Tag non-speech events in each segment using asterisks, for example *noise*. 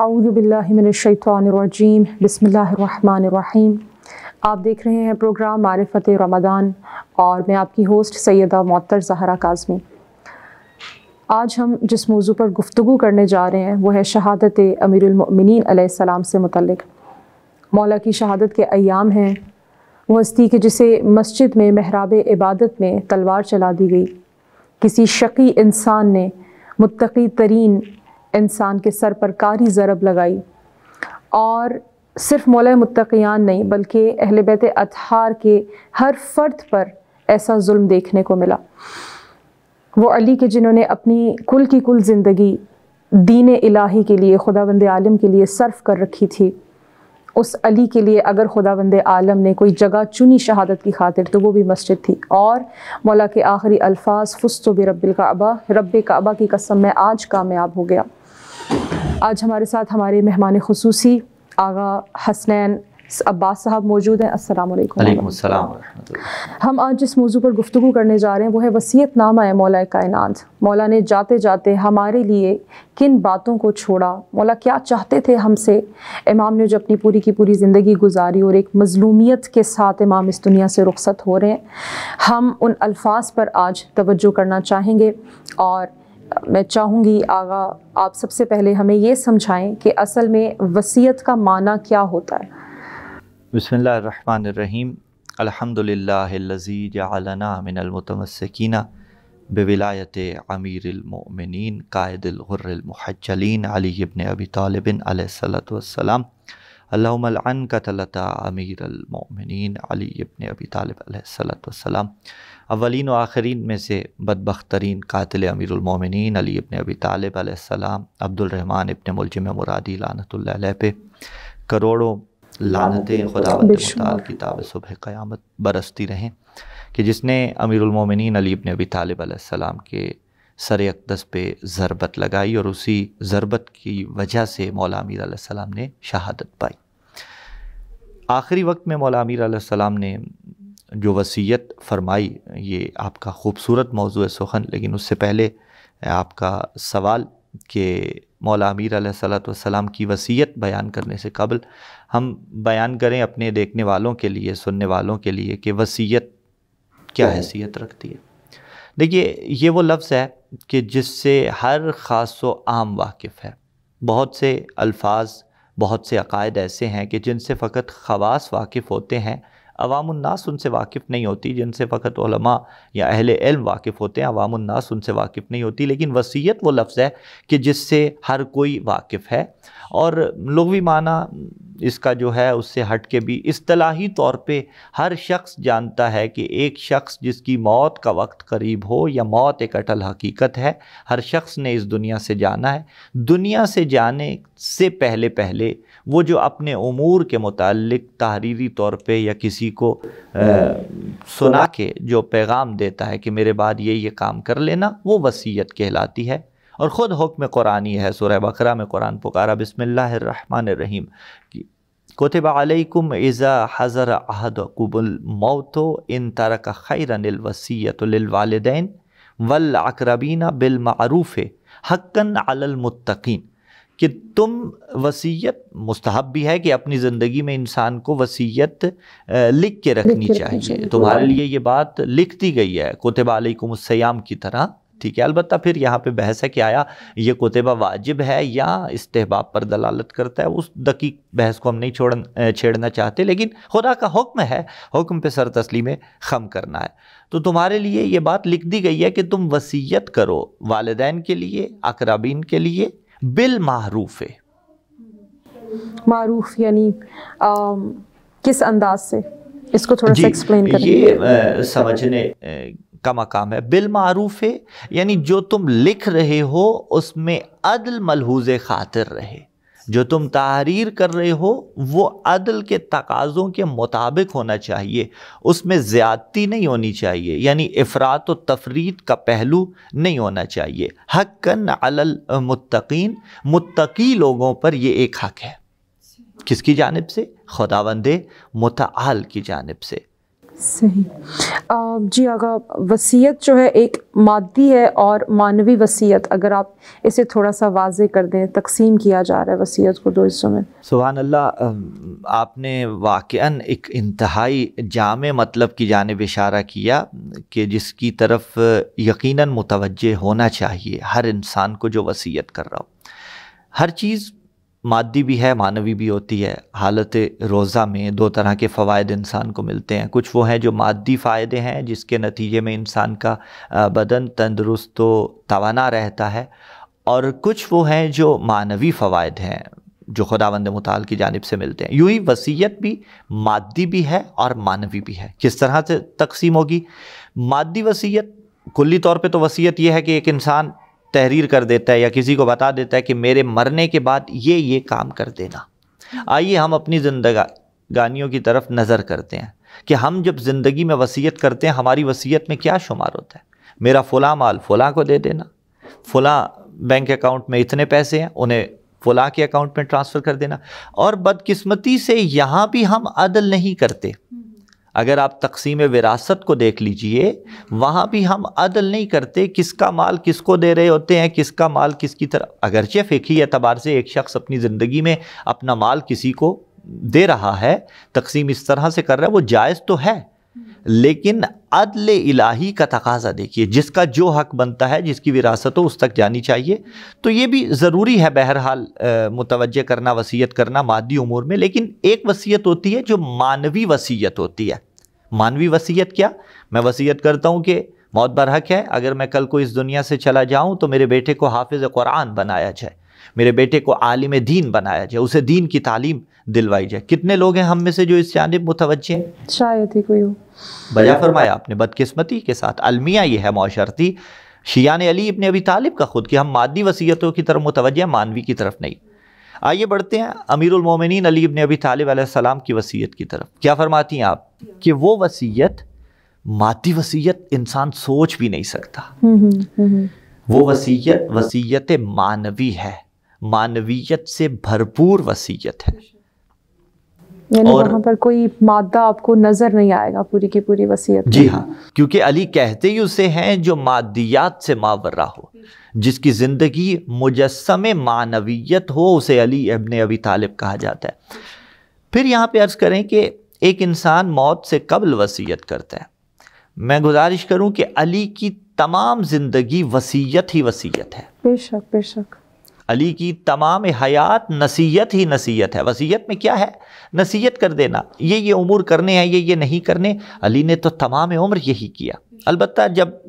अज़बिल्लिमिनशैतरजीम बसमीम आप देख रहे हैं प्रोग्राम मारफत रमदान और मैं आपकी होस्ट सैदा मअतर जहरा काजमी आज हम जिस मौजू पर गुफ्तु करने जा रहे हैं वह है शहादत अमीरमिन सलाम से मुतलक मौला की शहादत के अयाम हैं वह हस्ती के जिसे मस्जिद में महराब इबादत में तलवार चला दी गई किसी शकी इंसान ने मुतकी तरीन इंसान के सर पर कारी ज़रब लगाई और सिर्फ मौल मतकीान नहीं बल्कि अहल बैत अतहार के हर फ़र्द पर ऐसा जुल्म देखने को मिला वो अली के जिन्होंने अपनी कुल की कुल ज़िंदगी दीन इलाही के लिए खुदा बंद आलम के लिए सर्फ कर रखी थी उस अली के लिए अगर खुदा बंद आलम ने कोई जगह चुनी शहादत की खातिर तो वो भी मस्जिद थी और मौला के आखिरी अल्फाज फुस्तो भी रब्बिल काबा रब काबा की कसम में आज कामयाब हो गया आज हमारे साथ हमारे मेहमान खसूसी आगा हसनैन अब्बास साहब मौजूद हैं अस्सलाम हम आज जिस मौजू पर गुफ्तु करने जा रहे हैं वो है वसीयत नामा है मौला कायनात मौला ने जाते जाते हमारे लिए किन बातों को छोड़ा मौला क्या चाहते थे हमसे इमाम ने जो अपनी पूरी की पूरी ज़िंदगी गुजारी और एक मजलूमियत के साथ इमाम इस दुनिया से रुखसत हो रहे हैं हम उन अल्फाज पर आज तवज्जो करना चाहेंगे और मैं चाहूँगी आगा आप सबसे पहले हमें ये समझाएं कि असल में वसीयत का माना क्या होता है बसमीम अलहमदिल्लाजी जालना मिनलमतमसकीना बविलायत अमीरमिन कायदुर्रमहजलिन अली इबन अबी तालबिन सलाम अल्लान का तलता अमीरमिन अली इबन अबी तालब सलाम अवलिन व आखरीन में से बदबख तरीन कातिल अमीरमिन अली इबन अबी तालब अब्दुलरहमान इबन मुलजम मुरादी लानत पे करोड़ों लानतें खुदा किताब सुबह क़्यामत बरसती रहें कि जिसने अमीरमिन अली अबन अबी तालब के सर अकदस पे ज़रबत लगाई और उसी ज़रबत की वजह से मौला अमीर सलाम ने शहादत पाई आखिरी वक्त में मौला अमीर आसमाम ने जो वसीयत फरमाई ये आपका खूबसूरत मौजू सुखन लेकिन उससे पहले आपका सवाल कि मौला अमीर सलाम की वसीयत बयान करने से कबल हम बयान करें अपने देखने वालों के लिए सुनने वालों के लिए कि वसीयत क्या तो हैसियत रखती है देखिए ये वो लफ्ज़ है कि जिससे हर ख़ास व आम वाकिफ़ है बहुत से अल्फाज बहुत से अकायद ऐसे हैं कि जिनसे फ़कत खवास वाकिफ़ होते हैं अवामनास उनसे वाकिफ़ नहीं होती जिनसे फ़कत या अहल इल्म वाकिफ़ होते हैं अवामनास उनसे वाकिफ़ नहीं होती लेकिन वसीयत वो लफ्ज़ है कि जिससे हर कोई वाकिफ़ है और लोगवी माना इसका जो है उससे हट के भी असलाही तौर पे हर शख्स जानता है कि एक शख्स जिसकी मौत का वक्त करीब हो या मौत एक अटल हकीकत है हर शख्स ने इस दुनिया से जाना है दुनिया से जाने से पहले पहले वो जो अपने अमूर के मतलब तहरीरी तौर पे या किसी को आ, सुना के जो पैगाम देता है कि मेरे बाद ये ये काम कर लेना वो वसीयत कहलाती है और ख़ुद हुक्म कुरानी है सुरह बकरा में कुरान पुकारा रहीम की कोतब अलैकुम इज़ा हज़र अहदकुबुल मौतो इन तरक खैरनवसीतवालदेन वल बिलमूफ़ हक्कन अलमुतकीन कि तुम वसीयत मुस्तहब भी है कि अपनी ज़िंदगी में इंसान को वसीयत लिख के रखनी चाहिए तुम्हारे हाँ। लिए ये बात लिख दी गई है कोतबालकुम सयाम की तरह ठीक है अलबत्त फिर यहाँ पे बहस है कि आया ये कुतबा वाजिब है या इस्तेबाब पर दलालत करता है उस दकी बहस को हम नहीं छोड़ छेड़ना चाहते लेकिन खुदा का हुक्म है हुक्म पे सर तस्लीम खम करना है तो तुम्हारे लिए ये बात लिख दी गई है कि तुम वसीयत करो वालदेन के लिए अकराबीन के लिए बिल मारूफ मारूफ यानी किस अंदाज से इसको थोड़ा सा एक्सप्लेन करें ये आ, समझने आ, का मकाम है बिलमूफ़ है यानी जो तुम लिख रहे हो उसमें अदल मलहूज खातिर रहे जो तुम तहरीर कर रहे हो वो अदल के तकाज़ों के मुताबिक होना चाहिए उसमें ज़्यादती नहीं होनी चाहिए यानी अफरात व तफरीत का पहलू नहीं होना चाहिए हक्कन अलल मुत्तकीन मुत्तकी लोगों पर ये एक हक है किसकी जानब से खुदा खुदावंद मतआल की जानब से सही जी आगा वसीयत जो है एक मादी है और मानवी वसीयत अगर आप इसे थोड़ा सा वाज कर दें तकसीम किया जा रहा है वसीयत को दो हिस्सों में सुबहान अल्लाह आपने वाक़ एक इंतहाई जाम मतलब की जानब इशारा किया कि जिसकी तरफ यकीनन मुतवजह होना चाहिए हर इंसान को जो वसीयत कर रहा हो हर चीज़ मादी भी है मानवी भी होती है हालत रोज़ा में दो तरह के फ़वाद इंसान को मिलते हैं कुछ वो हैं जो मादी फ़ायदे हैं जिसके नतीजे में इंसान का बदन तंदरुस्त तो रहता है और कुछ वो हैं जो मानवी फ़वाद हैं जो खुदा वंद मताल की जानब से मिलते हैं यूँ ही वसीयत भी मादी भी है और मानवी भी है किस तरह से तकसीम होगी मादी वसीयत कुल्ली तौर पर तो वसीयत यह है कि एक इंसान तहरीर कर देता है या किसी को बता देता है कि मेरे मरने के बाद ये ये काम कर देना आइए हम अपनी जिंदगा गानियों की तरफ नज़र करते हैं कि हम जब ज़िंदगी में वसीयत करते हैं हमारी वसीयत में क्या शुमार होता है मेरा फ़लाँ माल फ़लाँ को दे देना फ़लाँ बैंक अकाउंट में इतने पैसे हैं उन्हें फ़लाँ के अकाउंट में ट्रांसफ़र कर देना और बदकिस्मती से यहाँ भी हम अदल नहीं करते अगर आप तकसीम विरासत को देख लीजिए वहाँ भी हम अदल नहीं करते किसका माल किसको दे रहे होते हैं किसका माल किसकी तरफ अगरचे फ़िकी एतबार से एक शख्स अपनी ज़िंदगी में अपना माल किसी को दे रहा है तकसीम इस तरह से कर रहा है वो जायज़ तो है लेकिन अदल इलाही का तकाजा देखिए जिसका जो हक बनता है जिसकी विरासत हो उस तक जानी चाहिए तो ये भी ज़रूरी है बहरहाल मुतवजह करना वसीयत करना मादी उमूर में लेकिन एक वसीयत होती है जो मानवी वसीयत होती है मानवी वसीयत क्या मैं वसीयत करता हूँ कि मौत बर हक है अगर मैं कल को इस दुनिया से चला जाऊँ तो मेरे बेटे को हाफिज़ कुरान बनाया जाए मेरे बेटे को आलिम दीन बनाया जाए उसे दीन की तालीम दिलवाई जाए कितने लोग हैं हम में से जो इस जानब मुतवजह हैं शायद ही कोई हो बजा फरमाया आपने बदकिस्मती के साथ अलमिया ये है माशरती शियान अली इबन अभी तालिब का खुद कि हम मादी वसीयतों की तरफ मुतवजह मानवी की तरफ नहीं आइए बढ़ते हैं अमीरमिन अली इबन अभी तालिब सलाम की वसीयत की तरफ क्या फरमाती हैं आप कि वो वसीयत मादी वसीयत इंसान सोच भी नहीं सकता हम्म, हम्म, हम्म। वो वसीयत वसीयत मानवी है मानवीयत से भरपूर वसीयत है और वहां पर कोई मादा आपको नजर नहीं आएगा पूरी की पूरी वसीयत जी हाँ क्योंकि अली कहते ही उसे हैं जो मादियात से मावरा हो जिसकी ज़िंदगी मुजस्म मानवीयत हो उसे अली अबन अबी तालिब कहा जाता है फिर यहाँ पे अर्ज़ करें कि एक इंसान मौत से कबल वसीयत करता है मैं गुजारिश करूँ कि अली की तमाम ज़िंदगी वसीयत ही वसीयत है बेशक बेशक अली की तमाम हयात नसीहत ही नसीहत है वसीयत में क्या है नसीहत कर देना ये ये उमूर करने हैं ये ये नहीं करने अली ने तो तमाम उम्र यही किया अलबत् जब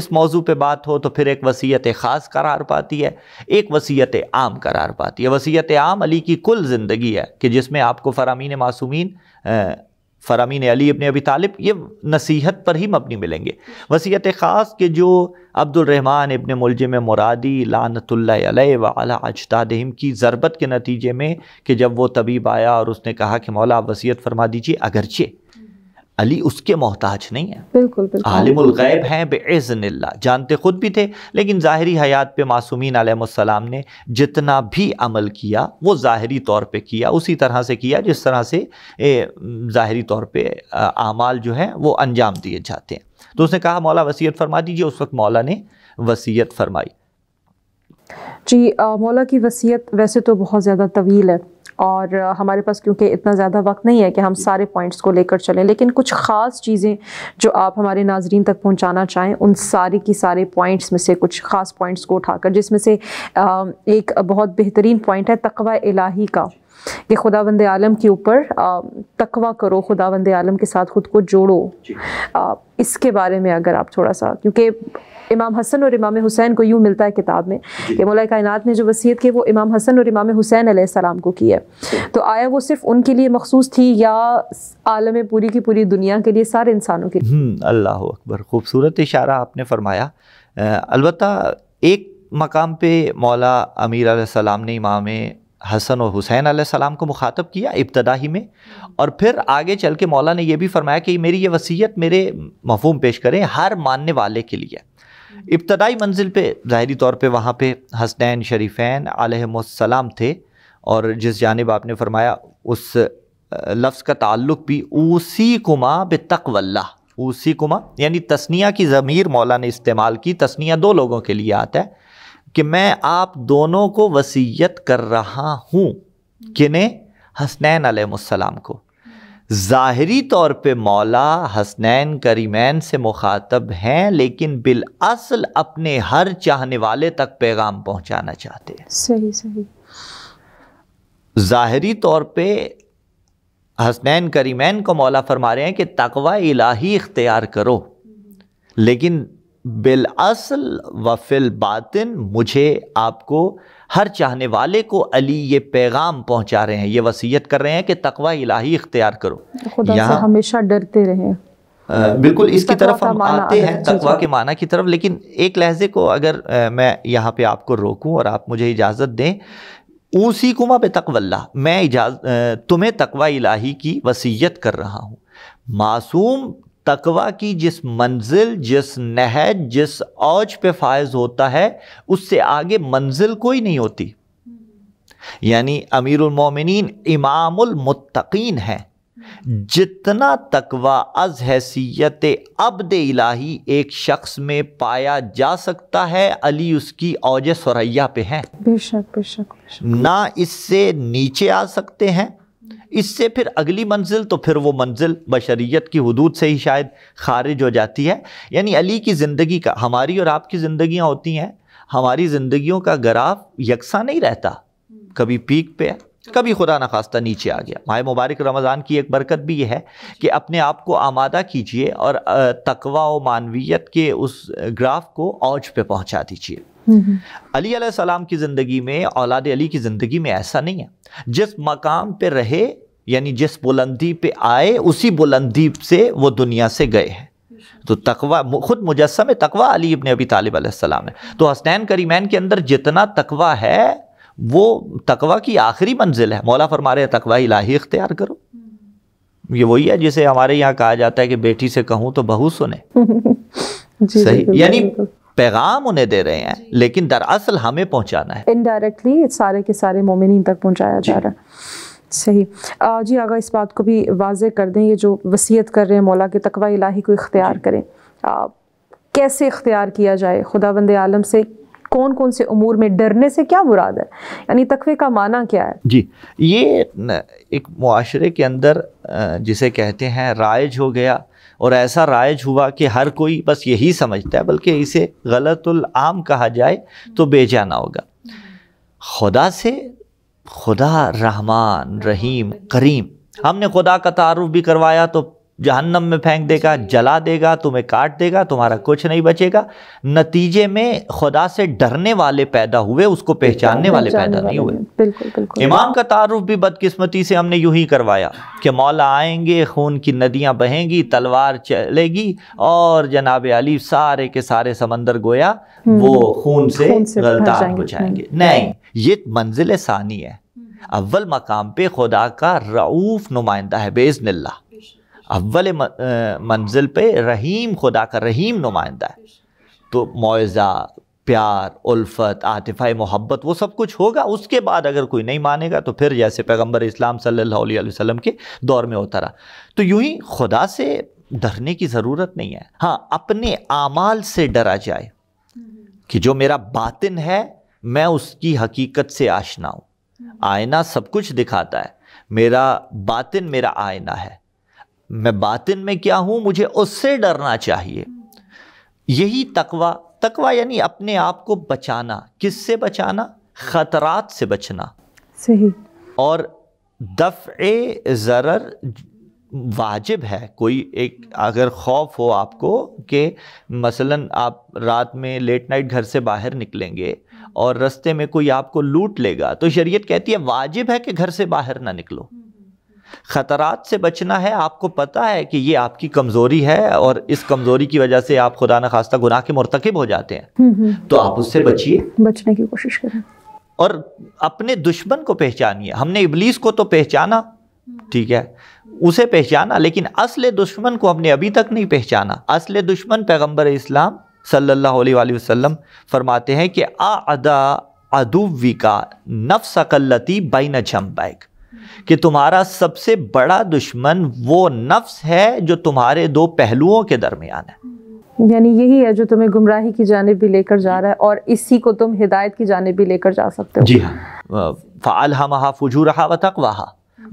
इस मौजू पे बात हो तो फिर एक वसीयत ख़ास करार पाती है एक वसीयत आम करार पाती है वसीयत आम अली की कुल ज़िंदगी है कि जिसमें आपको फ़रामीन मासूमी फ़रामीन अली अपने अबी तालिब ये नसीहत पर ही मबनी मिलेंगे वसीयत ख़ास के जो अब्दुलरहमान इबन मुलजम मुरादी लानतल वाला की ज़रबत के नतीजे में कि जब वो तबीब आया और उसने कहा कि मौला आप वसीयत फरमा दीजिए अगरचे अली उसके मोहताज नहीं है बिल्कुल आलिमुल गैब हैं बेज़नल्ला जानते खुद भी थे लेकिन ज़ाहरी हयात पे मासूमिन आलम ने जितना भी अमल किया वो ज़ाहरी तौर पे किया उसी तरह से किया जिस तरह से ज़ाहरी तौर पे आमाल जो हैं वो अंजाम दिए जाते हैं तो उसने कहा मौला वसीयत फरमा दीजिए उस वक्त मौला ने वसीयत फरमाई जी आ, मौला की वसीयत वैसे तो बहुत ज़्यादा तवील है और हमारे पास क्योंकि इतना ज़्यादा वक्त नहीं है कि हम सारे पॉइंट्स को लेकर चलें लेकिन कुछ ख़ास चीज़ें जो आप हमारे नाजरीन तक पहुँचाना चाहें उन सारी की सारे पॉइंट्स में से कुछ ख़ास पॉइंट्स को उठाकर जिसमें से एक बहुत बेहतरीन पॉइंट है तकवा इलाही का कि खुदा बंद आलम के ऊपर तकवा करो खुदा बंद आलम के साथ ख़ुद को जोड़ो आ, इसके बारे में अगर आप थोड़ा सा क्योंकि इमाम हसन और इमाम हुसैन को यूँ मिलता है किताब में कि मौला कायनत ने जो वसीयत की वो इमाम हसन और इमाम हुसैन आसमाम को की है तो आया वो सिर्फ उनके लिए मखसूस थी या आलम पूरी की पूरी दुनिया के लिए सारे इंसानों के लिए हम्म, अल्लाह अकबर खूबसूरत इशारा आपने फरमाया अलबत् एक मकाम पर मौला अमीर आसमाम ने इमाम हसन और हुसैन आसमाम को मुखातब किया इब्तदा ही में और फिर आगे चल के मौला ने यह भी फरमाया कि मेरी ये वसीयत मेरे मफहम पेश करें हर मानने वाले के लिए इब्तदाई मंजिल पे ज़ाहरी तौर पे वहाँ पे हसनैन शरीफ़ैन आलम थे और जिस जानब आपने फरमाया उस लफ्ज़ का ताल्लुक भी ऊसी कुमा तकवल्ला ऊसी कुमा यानी तस्निया की ज़मीर मौला ने इस्तेमाल की तस्निया दो लोगों के लिए आता है कि मैं आप दोनों को वसीयत कर रहा हूँ हम्म। किने हसनैन आलम को ज़ाहरी तौर पे मौला हसनैन करीमैन से मुखातब हैं लेकिन बिलअसल अपने हर चाहने वाले तक पैगाम पहुंचाना चाहते हैं सही सही ज़ाहरी तौर पे हसनैन करीमैन को मौला फरमा रहे हैं कि तकवा इलाही इख्तियार करो लेकिन बिलअसल वफिल बातिन मुझे आपको हर चाहने वाले को अली ये पैगाम पहुंचा रहे हैं ये वसीयत कर रहे हैं कि तकवा इलाही इख्तियार करो यहाँ हमेशा डरते रहें बिल्कुल इसकी तरफ हम आते हैं तकवा के माना की तरफ लेकिन एक लहजे को अगर आ, मैं यहाँ पे आपको रोकूं और आप मुझे इजाज़त दें उसी कुमा पे तकवल्ला मैं इजाज तुम्हें तकवा इलाही की वसीयत कर रहा हूँ मासूम तकवा की जिस मंजिल जिस नहज जिस औज पे फायज होता है उससे आगे मंजिल कोई नहीं होती यानी अमीरमिन इमामुलमतकीन है जितना तकवा अज हैसियत अब्द इलाही एक शख्स में पाया जा सकता है अली उसकी औज सरैया पे है बेशक बेशक ना इससे नीचे आ सकते हैं इससे फिर अगली मंजिल तो फिर वो मंजिल बशरीत की हदूद से ही शायद खारिज हो जाती है यानी अली की ज़िंदगी का हमारी और आपकी ज़िंदियाँ होती हैं हमारी ज़िंदगियों का ग्राफ यकसा नहीं रहता कभी पीक पे है कभी खुदा न खास्ता नीचे आ गया माए मुबारक रमज़ान की एक बरकत भी यह है कि अपने आप को आमादा कीजिए और तकवा व मानवीयत के उस ग्राफ को औज पे पहुंचा दीजिए अली सलाम की ज़िंदगी में औलाद अली की ज़िंदगी में ऐसा नहीं है जिस मकाम पे रहे यानी जिस बुलंदी पे आए उसी बुलंदी से वो दुनिया से गए हैं तो तकवा खुद मुजस्म तकवा अली इबन अबी तालिब है तो हसनैन करीमैन के अंदर जितना तकवा है वो तकवा की आखिरी मंजिल है मौला फरमारे रहे तकवा इलाही इख्तियार करो ये वही है जिसे हमारे यहाँ कहा जाता है कि बेटी से कहूँ तो बहू सुने *laughs* सही यानी पैगाम उन्हें दे रहे हैं लेकिन दरअसल हमें पहुंचाना है इनडायरेक्टली सारे के सारे मोमिन तक पहुंचाया जा रहा है सही आ, जी आगा इस बात को भी वाज कर दें ये जो वसीयत कर रहे हैं मौला के तकवा इलाही को इख्तियार करें आ, कैसे इख्तियार किया जाए खुदा बंद आलम से कौन कौन से उमूर में डरने से क्या मुराद है यानी तकवे का माना क्या है जी ये एक माशरे के अंदर जिसे कहते हैं राइज हो गया और ऐसा राइज हुआ कि हर कोई बस यही समझता है बल्कि इसे गलतुल आम कहा जाए तो बेजाना होगा खुदा से खुदा रहमान रहीम करीम हमने खुदा का तारुफ भी करवाया तो जहन्नम में फेंक देगा जला देगा तुम्हें काट देगा तुम्हारा कुछ नहीं बचेगा नतीजे में खुदा से डरने वाले पैदा हुए उसको पहचानने वाले पैदा नहीं हुए इमाम का तारुफ भी बदकिस्मती से हमने यूं ही करवाया कि मौला आएंगे खून की नदियां बहेंगी तलवार चलेगी और जनाब अली सारे के सारे समंदर गोया हम्म। वो खून से गलतान हो जाएंगे हम्म। नहीं ये मंजिल सानी है हम्म। अव्वल मकाम पे खुदा का रऊफ़ नुमाइंदा है बेजनल्ला अव्वल मंजिल पे रहीम खुदा का रहीम नुमाइंदा है तो मुआवजा प्यार उल्फत आतिफा मोहब्बत वो सब कुछ होगा उसके बाद अगर कोई नहीं मानेगा तो फिर जैसे पैगम्बर इस्लाम सल्लल्लाहु अलैहि वसल्लम के दौर में होता रहा तो यूं ही खुदा से डरने की ज़रूरत नहीं है हाँ अपने आमाल से डरा जाए कि जो मेरा बातिन है मैं उसकी हकीकत से आशना हूँ आयना सब कुछ दिखाता है मेरा बातिन मेरा आयना है मैं बातिन में क्या हूँ मुझे उससे डरना चाहिए यही तकवा तकवा यानी अपने आप को बचाना किससे बचाना ख़तरात से बचना सही और दफ़ ज़रर वाजिब है कोई एक अगर खौफ हो आपको कि मसलन आप रात में लेट नाइट घर से बाहर निकलेंगे और रस्ते में कोई आपको लूट लेगा तो शरीयत कहती है वाजिब है कि घर से बाहर ना निकलो ख़तरात से बचना है आपको पता है कि ये आपकी कमज़ोरी है और इस कमज़ोरी की वजह से आप खुदा न खास्ता गुनाह के मरतकब हो जाते हैं हम्म, हम्म। तो आप उससे बचिए बचने की कोशिश करें और अपने दुश्मन को पहचानिए हमने इबलीस को तो पहचाना ठीक है उसे पहचाना लेकिन असल दुश्मन को हमने अभी तक नहीं पहचाना असल दुश्मन पैगम्बर इस्लाम सल्लल्लाहु अलैहि वसल्लम फरमाते हैं कि आदा अदुवी का नफ्स अकल्लती बैन कि तुम्हारा सबसे बड़ा दुश्मन वो नफ्स है जो तुम्हारे दो पहलुओं के दरमियान है यानी यही है जो तुम्हें गुमराही की जानब भी लेकर जा रहा है और इसी को तुम हिदायत की जानब भी लेकर जा सकते हो जी हाँ फ़ाल हा महा फजूर हा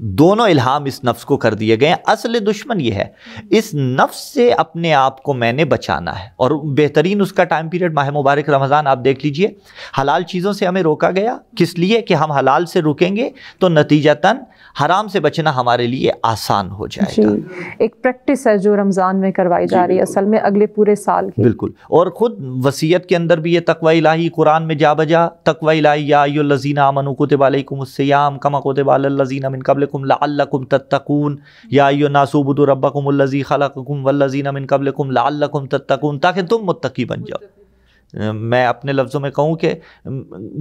दोनों इल्हाम इस नफ्स को कर दिए गए असल दुश्मन ये है इस नफ्स से अपने आप को मैंने बचाना है और बेहतरीन उसका टाइम पीरियड माह मुबारक रमज़ान आप देख लीजिए हलाल चीज़ों से हमें रोका गया किस लिए कि हम हलाल से रुकेंगे तो नतीजतन हराम से बचना हमारे लिए आसान हो जाएगा एक प्रैक्टिस है जो रमज़ान में करवाई जा रही है असल में अगले पूरे साल की बिल्कुल और ख़ुद वसीयत के अंदर भी ये तकवा इलाही कुरान में जा बजा तकवा इलाही या लजीना अमन कुतबालकुम उसयाम कमा कोतबाल लजीना मिन कबल कबलकुम लाकुम तत्तकून या यो नासूबुद रबकुम उल्लजी खलकुम वल्लजीन मिन कबलकुम लाकुम तत्तकून ताकि तुम मुत्तकी बन जाओ मैं अपने लफ्ज़ों में कहूँ कि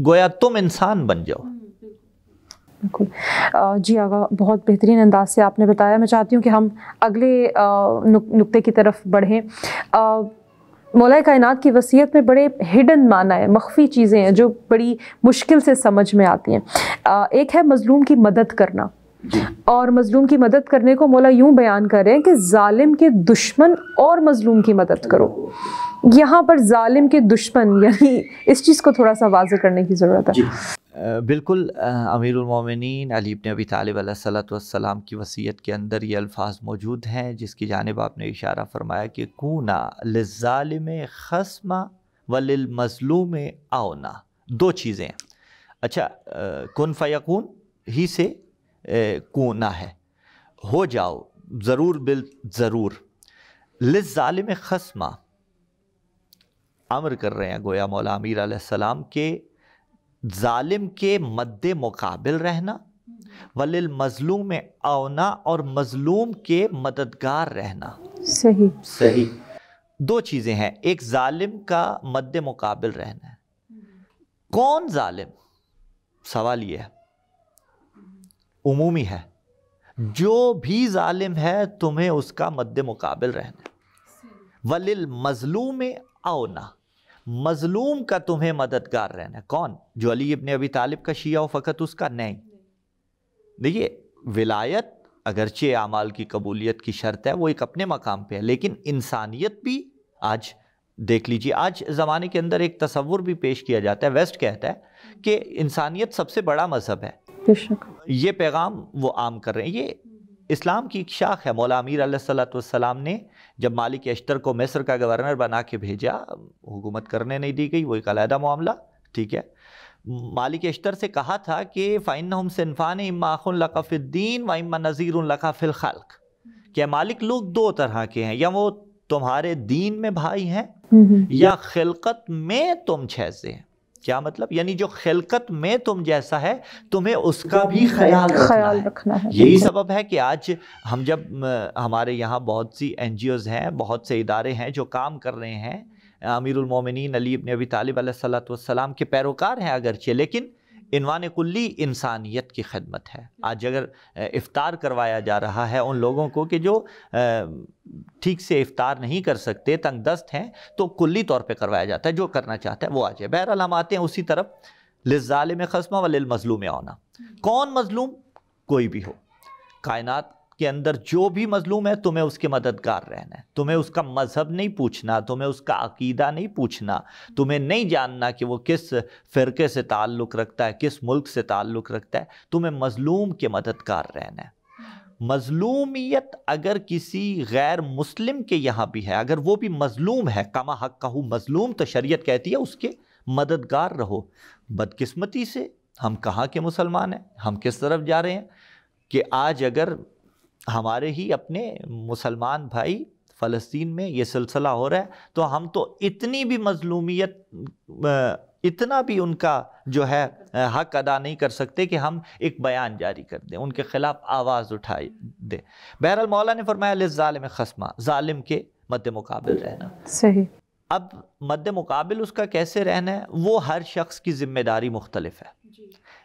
गोया तुम इंसान बन जाओ बिल्कुल जी आगा बहुत बेहतरीन अंदाज से आपने बताया मैं चाहती हूँ कि हम अगले नुक, नुक्ते की तरफ बढ़ें मौला कायनात की वसीयत में बड़े हिडन माना है मख्फी चीज़ें हैं जो बड़ी मुश्किल से समझ में आती हैं एक है मज़लूम की मदद करना और मज़लूम की मदद करने को मौला यूँ बयान कर रहे हैं कि जालिम के दुश्मन और मज़लूम की मदद करो यहाँ पर जालिम के दुश्मन यानी इस चीज़ को थोड़ा सा वाज करने की ज़रूरत है बिल्कुल अमीरमिन अली इबन अबी तालब सलाम की वसीयत के अंदर ये अल्फाज मौजूद हैं जिसकी जानब आपने इशारा फरमाया कि कूना लम खसमा वलमजलूम आओना दो चीज़ें अच्छा कन फ़ून ही से कोना है हो जाओ ज़रूर बिल ज़रूर लिस खसमा अमर कर रहे हैं गोया मौला अमीर सलाम के ालिम के मद्द मुकाबिल रहना वलिल मजलूम आना और मजलूम के मददगार रहना सही सही दो चीज़ें हैं एक ालिम का मद्द मुकाबिल रहना है कौन ालिम सवाल यह है उमूमी है जो भी ालिम है तुम्हें उसका मद्द मुकाबल रहना वलिल मजलूम आओना मजलूम का तुम्हें मददगार रहना कौन जो अली इबन अभी तालिब का शिया हो फ़कत उसका नहीं देखिए विलायत अगरचे आमाल की कबूलियत की शर्त है वो एक अपने मकाम पे है लेकिन इंसानियत भी आज देख लीजिए आज ज़माने के अंदर एक तस्वुर भी पेश किया जाता है वेस्ट कहता है कि इंसानियत सबसे बड़ा मज़हब है ये पैगाम वो आम कर रहे हैं ये इस्लाम की एक शाख है मौला अमीर सलाम ने जब मालिक अश्तर को मिस्र का गवर्नर बना के भेजा हुकूमत करने नहीं दी गई वो एक अलहदा मामला ठीक है मालिक अश्तर से कहा था कि फ़ाइन हम सिनफ़ान इमाखुन लकाफ़ीन व इमा नज़ीर लकाफ़िल ख़ल्क क्या मालिक लोग दो तरह के हैं या वो तुम्हारे दीन में भाई हैं हम्म, हम्म। या खिलकत में तुम छैसे हैं क्या मतलब यानी जो खिलकत में तुम जैसा है तुम्हें उसका भी ख्याल ख्याल रखना है यही सबब है कि आज हम जब हमारे यहाँ बहुत सी एन हैं बहुत से इदारे हैं जो काम कर रहे हैं अमीरमिन अली इबन अबी तालिब सलाम के पैरोकार हैं अगरचे लेकिन इनवान कुल्ली इंसानियत की खदमत है आज अगर इफ़ार करवाया जा रहा है उन लोगों को कि जो ठीक से इफ़ार नहीं कर सकते तंग दस्त हैं तो कुल्ली तौर पे करवाया जाता है जो करना चाहता है वो आ जाए बहरहाल हम आते हैं उसी तरफ लिजाल में खसमा व मज़लूम आना हम्म। कौन मज़लूम कोई भी हो कायनात के अंदर जो भी मजलूम है तुम्हें उसके मददगार रहना है तुम्हें उसका मज़हब नहीं पूछना तुम्हें उसका अकीदा नहीं पूछना तुम्हें नहीं जानना कि वो किस फ़िरके से ताल्लुक़ रखता है किस मुल्क से ताल्लुक़ रखता है तुम्हें मजलूम के मददगार रहना है मजलूमियत अगर किसी गैर मुस्लिम के यहाँ भी है अगर वो भी मजलूम है कमा हक का मजलूम तो शरीय कहती है उसके मददगार रहो बदकस्मती से हम कहाँ के मुसलमान हैं हम किस तरफ जा रहे हैं कि आज अगर हमारे ही अपने मुसलमान भाई फ़लस्तीन में ये सिलसिला हो रहा है तो हम तो इतनी भी मजलूमियत इतना भी उनका जो है हक अदा नहीं कर सकते कि हम एक बयान जारी कर दें उनके ख़िलाफ़ आवाज़ उठाए दें बहरहाल मौला ने फरमाया ज़ालिम खसमा ालिम के मद मुकाबल रहना सही अब मद मुकाबल उसका कैसे रहना है वो हर शख्स की ज़िम्मेदारी मुख्तलफ है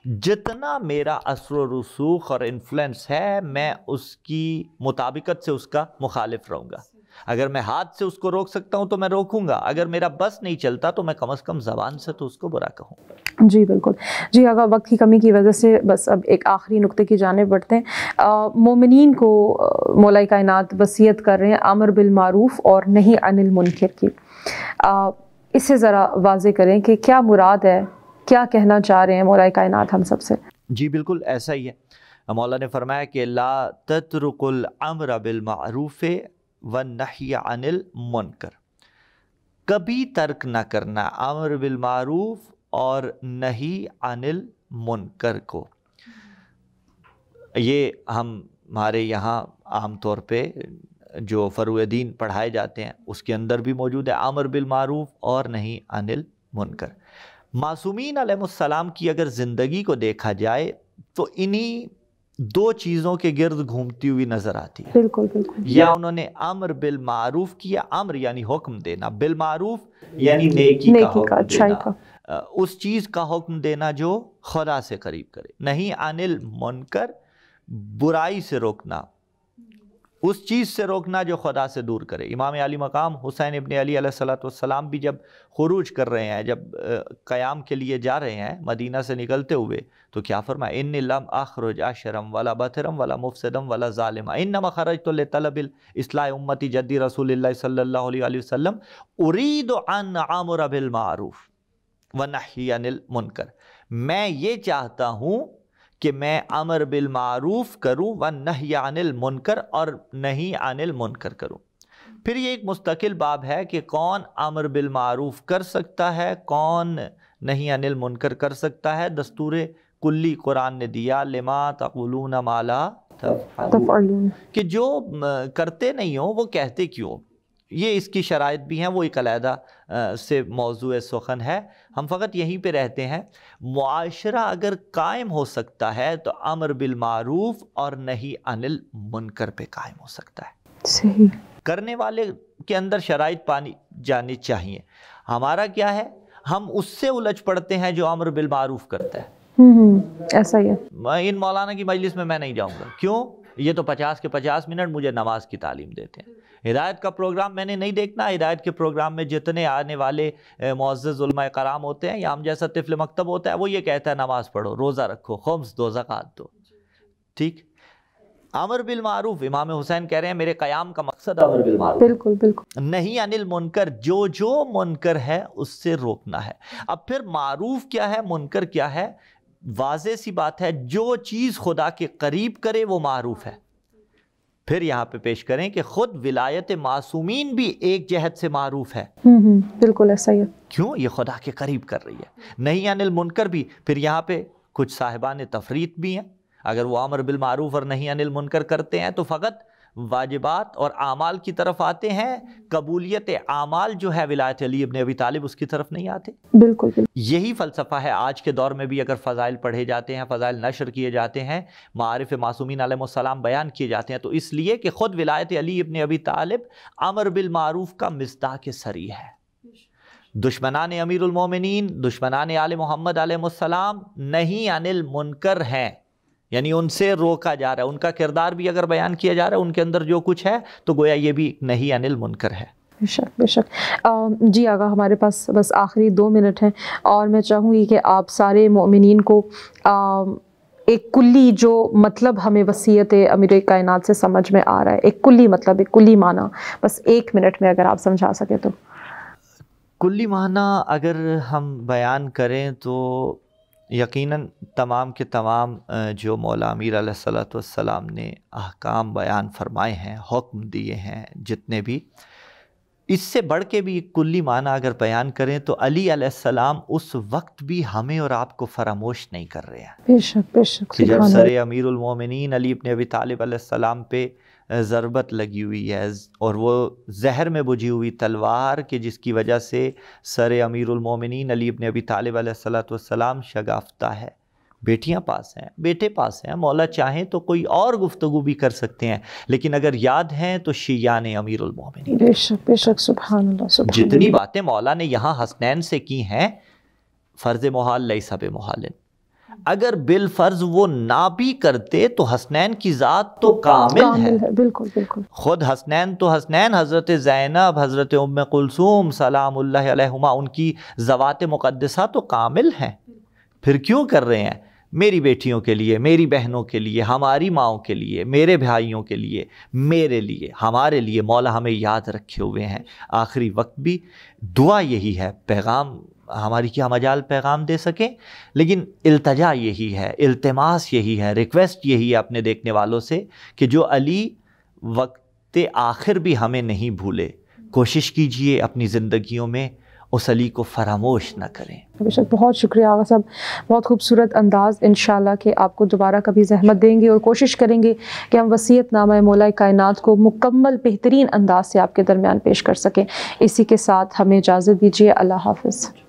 जितना मेरा असर रसूख और इन्फ्लुएंस है मैं उसकी मुताबिकत से उसका मुखालिफ रहूँगा अगर मैं हाथ से उसको रोक सकता हूँ तो मैं रोकूंगा अगर मेरा बस नहीं चलता तो मैं कम अज़ कम ज़बान से तो उसको बुरा कहूँ जी बिल्कुल जी अगर वक्त की कमी की वजह से बस अब एक आखिरी नुक्ते की जाने बढ़ते हैं मोमिन को मोलाई कायनात वसीयत कर रहे हैं आमर बिलमारूफ़ और नहीं अनिल मुनकर की आ, इसे ज़रा वाज करें कि क्या मुराद है क्या कहना चाह रहे हैं मौलाए कायनात हम सबसे जी बिल्कुल ऐसा ही है मौला ने फरमाया कि ला तत्रुकुल अमर बिलमूफ़ व नही अनिल मुनकर कभी तर्क न करना अमर बिलमूफ़ और नहीं अनिल मुनकर को ये हम हमारे यहाँ आम तौर पे जो फ़रुद्दीन पढ़ाए जाते हैं उसके अंदर भी मौजूद है अमर बिलमूफ़ और नहीं अनिल मुनकर मासूमिन आलम की अगर ज़िंदगी को देखा जाए तो इन्हीं दो चीज़ों के गिर्द घूमती हुई नज़र आती है बिल्कुल बिल्कुल या उन्होंने अम्र बिल मारूफ किया अम्र यानी हुक्म देना बिल मारूफ यानी नेकी, नेकी का, का, देना। का। उस चीज़ का हुक्म देना जो खुदा से करीब करे नहीं अनिल मुनकर बुराई से रोकना उस चीज़ से रोकना जो खुदा से दूर करे इमाम अली मकाम हुसैन इबन अली सलाम भी जब खरूज कर रहे हैं जब क़याम के लिए जा रहे हैं मदीना से निकलते हुए तो क्या फरमाए इन लम आखरज आशरम वाला बथरम वाला मुफसदम वाला ालिमा इन नम खरज तो तलब इसलाह उम्मति जद्दी रसूल सल्ला वसम उरीद अन आमर व नही मुनकर मैं ये चाहता हूँ कि मैं अमर बिल मारूफ करूँ व नहीं अनिल मुनकर और नहीं अनिल मुनकर करूँ फिर ये एक मुस्तकिल बाब है कि कौन अमर बिल मारूफ कर सकता है कौन नहीं अनिल मुनकर कर सकता है दस्तूर कुल्ली कुरान ने दिया लिमा तकुलून माला कि जो करते नहीं हो वो कहते क्यों ये इसकी शराइ भी हैं वो एक अलहदा से मौजू सखन है हम फ़कत यहीं पर रहते हैं मुआरा अगर कायम हो सकता है तो अमर बिलमूफ और नहीं अनिल मुनकर पे कायम हो सकता है सही करने वाले के अंदर शराइ पानी जानी चाहिए हमारा क्या है हम उससे उलझ पड़ते हैं जो अमर बिलमूफ करता है हम्म, हम्म, ऐसा ही है इन मौलाना की मजलिस में मैं नहीं जाऊँगा क्यों ये तो पचास के पचास मिनट मुझे नमाज की तालीम देते हैं हिदायत का प्रोग्राम मैंने नहीं देखना हिदायत के प्रोग्राम में जितने आने वाले मोज़ुलमा कराम होते हैं या हम जैसा तिफल मकतब होता है वो ये कहता है नमाज़ पढ़ो रोज़ा रखो खम्स दो ज़क़ात दो ठीक अमर बिल मारूफ इमाम हुसैन कह रहे हैं मेरे कयाम का मकसद अमर बिल मारूफ बिल्कुल बिल्कुल नहीं अनिल मुनकर जो जो मुनकर है उससे रोकना है अब फिर मारूफ क्या है मुनकर क्या है वाज सी बात है जो चीज़ खुदा के करीब करे वो मारूफ है फिर यहाँ पे पेश करें कि खुद विलायत मासूमीन भी एक जहद से मारूफ है हम्म, हम्म, बिल्कुल ऐसा ही क्यों ये खुदा के करीब कर रही है नहीं अनिल मुनकर भी फिर यहाँ पे कुछ साहिबान तफरीत भी हैं अगर वो अमर बिल मारूफ और नहीं अनिल मुनकर करते हैं तो फ़कत वाजिबात और आमाल की तरफ आते हैं कबूलियत आमाल जो है विलायत अली अबन अबी तालिब उसकी तरफ नहीं आते बिल्कुल, बिल्कुल। यही फ़लसफ़ा है आज के दौर में भी अगर फ़ज़ाइल पढ़े जाते हैं फ़ज़ाइल नशर किए जाते हैं मारफ़ मासूमिन आलम बयान किए जाते हैं तो इसलिए कि ख़ुद विलायत अली अबन अबी तालिब अमर बिलमूफ़ का मजदा के सरी है दुश्मनान अमीरमिन दुश्मनान आल मोहम्मद आलम नहीं अनिल मुनकर हैं यानी उनसे रोका जा रहा है उनका किरदार भी अगर बयान किया जा रहा है उनके अंदर जो कुछ है तो गोया ये भी नहीं अनिल मुनकर है बेशक बेशक जी आगा हमारे पास बस आखिरी दो मिनट हैं और मैं चाहूँगी कि आप सारे मोमिन को आ, एक कुल्ली जो मतलब हमें वसीयत अमीर कायनात से समझ में आ रहा है एक कुल्ली मतलब एक कुल्ली माना बस एक मिनट में अगर आप समझा सकें तो कुल्ली माना अगर हम बयान करें तो यकीनन तमाम के तमाम जो मौला अमीर सलाम ने अहकाम बयान फरमाए हैं हुक्म दिए हैं जितने भी इससे बढ़ के भी कुल्ली माना अगर बयान करें तो अली सलाम उस वक्त भी हमें और आपको फरामोश नहीं कर रहे हैं बेशक बेशक जब सर अमीरमिन अली अपने अभी तालिब सलाम पे ज़रबत लगी हुई है और वो जहर में बुझी हुई तलवार के जिसकी वजह से सर अमीरमिन अली इबन अबी तालब सलाम शगाफ्ता है बेटियां पास हैं बेटे पास हैं मौला चाहें तो कोई और गुफ्तु भी कर सकते हैं लेकिन अगर याद हैं तो शियान अमीरमिन बेशक बेशक सुबह जितनी बातें मौला ने यहाँ हसनैन से की हैं फ़र्ज़ महाल लई सब महाल अगर बिलफर्ज वो ना भी करते तो हसनैन की ज़ात तो कामिल, कामिल है।, है बिल्कुल बिल्कुल ख़ुद हसनैन तो हसनैन हज़रत ज़ैनब हज़रत उम कुलसूम सलाम उनकी ज़वात मुक़दसा तो कामिल हैं फिर क्यों कर रहे हैं मेरी बेटियों के लिए मेरी बहनों के लिए हमारी माओ के लिए मेरे भाइयों के लिए मेरे लिए हमारे लिए मौला हमें याद रखे हुए हैं आखिरी वक्त भी दुआ यही है पैगाम हमारी क्या मजाल पैगाम दे सकें लेकिन अल्तजा यही है अल्तमास यही है रिक्वेस्ट यही है अपने देखने वालों से कि जो अली वक्त आखिर भी हमें नहीं भूले कोशिश कीजिए अपनी ज़िंदगियों में उस अली को फरामोश ना करें बेशक बहुत शुक्रिया आगा साहब बहुत खूबसूरत अंदाज़ इन कि आपको दोबारा कभी जहमत देंगे और कोशिश करेंगे कि हम वसीयत नामा मोला कायनत को मुकम्मल बेहतरीन अंदाज से आपके दरमियान पेश कर सकें इसी के साथ हमें इजाज़त दीजिए अल्लाह हाफ़